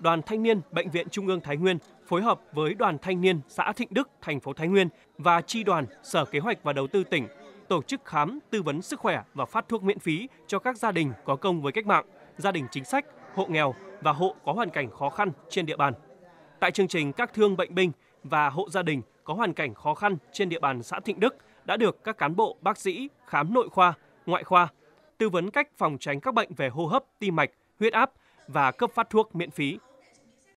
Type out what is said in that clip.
Đoàn Thanh niên Bệnh viện Trung ương Thái Nguyên phối hợp với Đoàn Thanh niên xã Thịnh Đức, thành phố Thái Nguyên và Chi đoàn Sở Kế hoạch và Đầu tư tỉnh tổ chức khám, tư vấn sức khỏe và phát thuốc miễn phí cho các gia đình có công với cách mạng, gia đình chính sách, hộ nghèo và hộ có hoàn cảnh khó khăn trên địa bàn. Tại chương trình, các thương bệnh binh và hộ gia đình có hoàn cảnh khó khăn trên địa bàn xã Thịnh Đức đã được các cán bộ, bác sĩ khám nội khoa, ngoại khoa, tư vấn cách phòng tránh các bệnh về hô hấp, tim mạch, huyết áp, và cấp phát thuốc miễn phí.